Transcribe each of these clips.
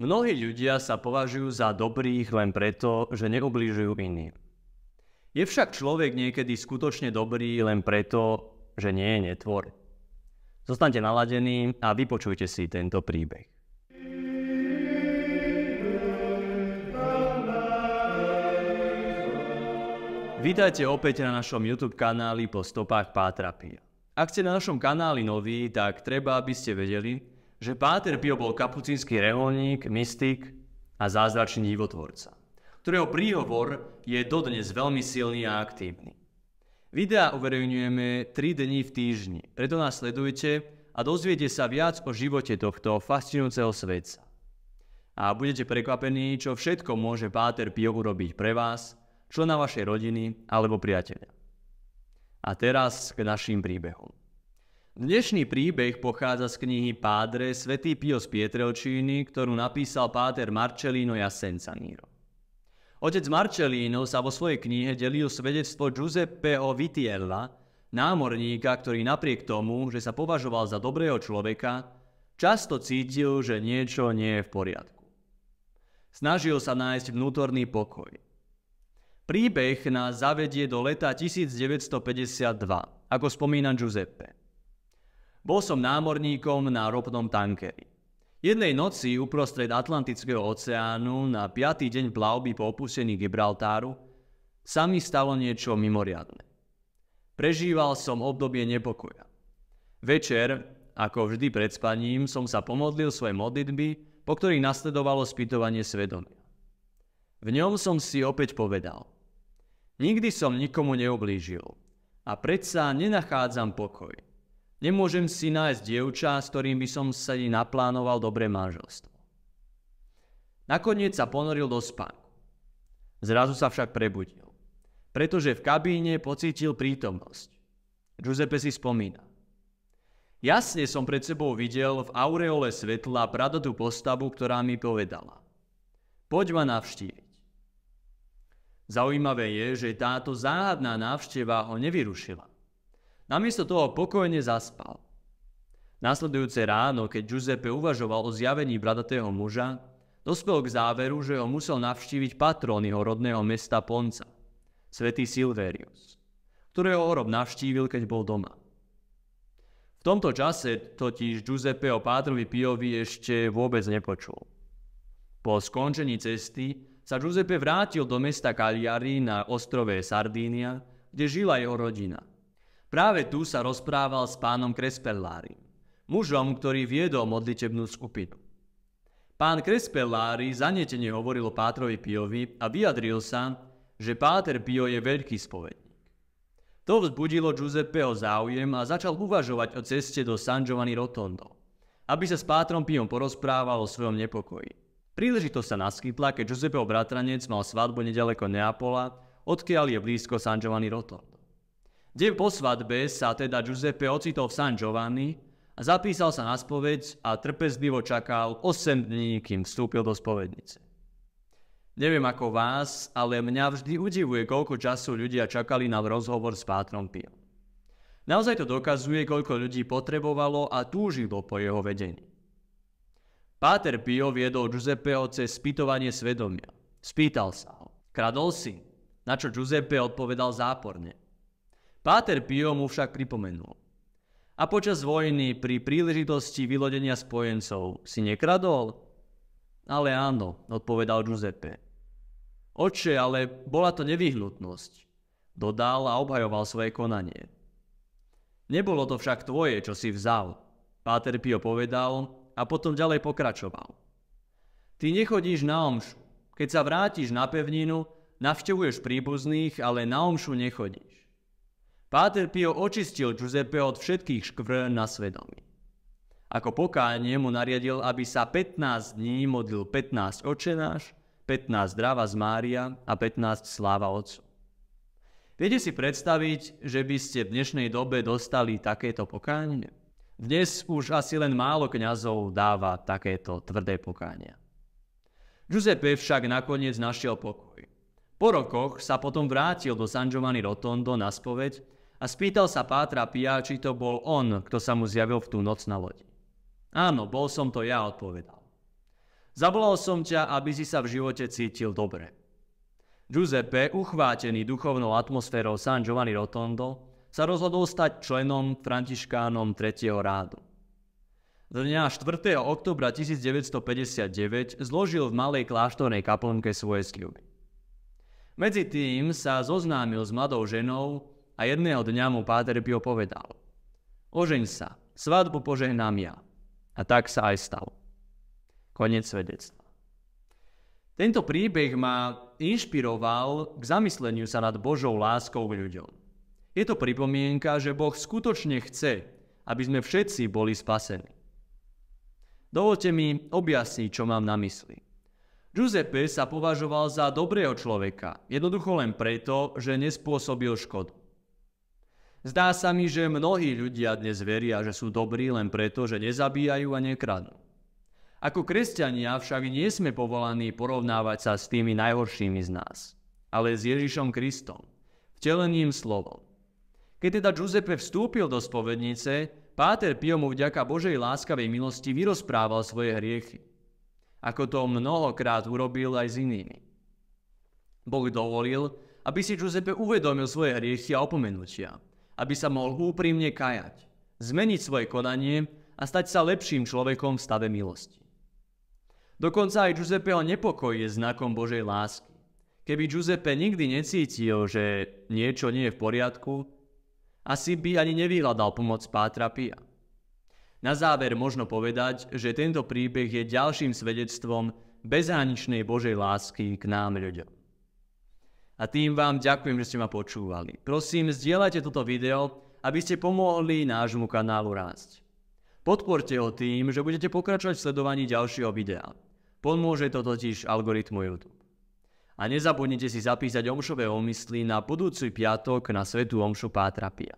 Mnohí ľudia sa považujú za dobrých len preto, že neublížujú iným. Je však človek niekedy skutočne dobrý len preto, že nie je netvor. Zostaňte naladení a vypočujte si tento príbeh. Vítajte opäť na našom YouTube kanáli po stopách Pátra Pia. Ak ste na našom kanáli noví, tak treba, aby ste vedeli, že Páter Pio bol kapucínsky reholník, mystik a zázračný divotvorca, ktorého príhovor je dodnes veľmi silný a aktívny. Videá uverejňujeme 3 dní v týždni, preto nás sledujte a dozviete sa viac o živote tohto fascinujúceho svedca. A budete prekvapení, čo všetko môže Páter Pio urobiť pre vás, člena vašej rodiny alebo priateľa. A teraz k našim príbehom. Dnešný príbeh pochádza z knihy Pádre Svetý Pio z Pietrelčíny, ktorú napísal páter Marcellino Jasencaniro. Otec Marcellino sa vo svojej knihe delil svedectvo Giuseppeho Vitiella, námorníka, ktorý napriek tomu, že sa považoval za dobrého človeka, často cítil, že niečo nie je v poriadku. Snažil sa nájsť vnútorný pokoj. Príbeh nás zavedie do leta 1952, ako spomína Giuseppe. Bol som námorníkom na ropnom tankeri. Jednej noci uprostred Atlantického oceánu na piatý deň plavby po opustení Gibraltáru sa mi stalo niečo mimoriadne. Prežíval som obdobie nepokoja. Večer, ako vždy pred spaním, som sa pomodlil svoje modlitby, po ktorých nasledovalo spýtovanie svedomia. V ňom som si opäť povedal. Nikdy som nikomu neoblížil a predsa nenachádzam pokoj. Nemôžem si nájsť dievča, s ktorým by som sa naplánoval dobré manželstvo. Nakoniec sa ponoril do spánku. Zrazu sa však prebudil, pretože v kabíne pocítil prítomnosť. Giuseppe si spomína. Jasne som pred sebou videl v aureole svetla pradotú postavu, ktorá mi povedala. Poď ma navštíviť. Zaujímavé je, že táto záhadná návšteva ho nevyrušila. Namiesto toho pokojne zaspal. Nasledujúce ráno, keď Giuseppe uvažoval o zjavení bradatého muža, dospel k záveru, že ho musel navštíviť patrón jeho rodného mesta Ponca, svätý Silverius, ktorého orob navštívil, keď bol doma. V tomto čase totiž Giuseppe o pátrovi Piovi ešte vôbec nepočul. Po skončení cesty sa Giuseppe vrátil do mesta Cagliari na ostrove Sardínia, kde žila jeho rodina. Práve tu sa rozprával s pánom Krespellári, mužom, ktorý viedol modlitebnú skupinu. Pán Krespellári zanetene hovoril o Pátrovi Piovi a vyjadril sa, že Páter Pio je veľký spovedník. To vzbudilo Giuseppeho záujem a začal uvažovať o ceste do San Giovanni Rotondo, aby sa s Pátrom Piom porozprával o svojom nepokoji. Príležitosť sa naskytla, keď Giuseppeho bratranec mal svadbu nedaleko Neapola, odkiaľ je blízko San Giovanni Rotondo. Deň po svadbe sa teda Giuseppe ocitol v San Giovanni a zapísal sa na spoveď a trpezlivo čakal 8 dní, kým vstúpil do spovednice. Neviem ako vás, ale mňa vždy udivuje, koľko času ľudia čakali na rozhovor s pátrom Pio. Naozaj to dokazuje, koľko ľudí potrebovalo a túžilo po jeho vedení. Páter Pio viedol Giuseppeho cez spýtovanie svedomia. Spýtal sa ho. Kradol si, na čo Giuseppe odpovedal záporne. Páter Pio mu však pripomenul. A počas vojny pri príležitosti vylodenia spojencov si nekradol? Ale áno, odpovedal Giuseppe. Oče, ale bola to nevyhnutnosť, dodal a obhajoval svoje konanie. Nebolo to však tvoje, čo si vzal, Páter Pio povedal a potom ďalej pokračoval. Ty nechodíš na omšu. Keď sa vrátiš na pevninu, navštevuješ príbuzných, ale na omšu nechodíš. Páter Pio očistil Giuseppe od všetkých škvrn na svedomí. Ako pokánie mu nariadil, aby sa 15 dní modlil 15 očenáš, 15 dráva z Mária a 15 sláva Otcu. Viete si predstaviť, že by ste v dnešnej dobe dostali takéto pokánie? Dnes už asi len málo kňazov dáva takéto tvrdé pokánia. Giuseppe však nakoniec našiel pokoj. Po rokoch sa potom vrátil do San Giovanni Rotondo na spoveď a spýtal sa Pátra Pia, či to bol on, kto sa mu zjavil v tú noc na lodi. Áno, bol som to ja, odpovedal. Zavolal som ťa, aby si sa v živote cítil dobre. Giuseppe, uchvátený duchovnou atmosférou San Giovanni Rotondo, sa rozhodol stať členom františkánom 3. rádu. Dňa 4. oktobra 1959 zložil v malej kláštornej kaplnke svoje sľuby. Medzi tým sa zoznámil s mladou ženou, a jedného dňa mu Páter Pio povedal Ožeň sa, svadbu požehnám ja. A tak sa aj stalo. Konec svedectva. Tento príbeh ma inšpiroval k zamysleniu sa nad Božou láskou k ľuďom. Je to pripomienka, že Boh skutočne chce, aby sme všetci boli spasení. Dovolte mi objasniť, čo mám na mysli. Giuseppe sa považoval za dobrého človeka, jednoducho len preto, že nespôsobil škodu. Zdá sa mi, že mnohí ľudia dnes veria, že sú dobrí len preto, že nezabíjajú a nekradnú. Ako kresťania však nie sme povolaní porovnávať sa s tými najhoršími z nás, ale s Ježišom Kristom, vteleným slovom. Keď teda Giuseppe vstúpil do spovednice, Páter Pio mu vďaka Božej láskavej milosti vyrozprával svoje hriechy. Ako to mnohokrát urobil aj s inými. Boh dovolil, aby si Giuseppe uvedomil svoje hriechy a opomenutia aby sa mohol úprimne kajať, zmeniť svoje konanie a stať sa lepším človekom v stave milosti. Dokonca aj Giuseppeho nepokoj je znakom Božej lásky. Keby Giuseppe nikdy necítil, že niečo nie je v poriadku, asi by ani nevyhľadal pomoc Pátra Pia. Na záver možno povedať, že tento príbeh je ďalším svedectvom bezhraničnej Božej lásky k nám ľuďom a tým vám ďakujem, že ste ma počúvali. Prosím, zdieľajte toto video, aby ste pomohli nášmu kanálu rásť. Podporte ho tým, že budete pokračovať v sledovaní ďalšieho videa. Pomôže to totiž algoritmu YouTube. A nezabudnite si zapísať omšové omysly na budúci piatok na Svetu Omšu Pátrapia.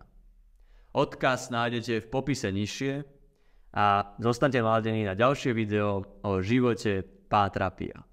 Odkaz nájdete v popise nižšie a zostanete naladení na ďalšie video o živote Pátrapia.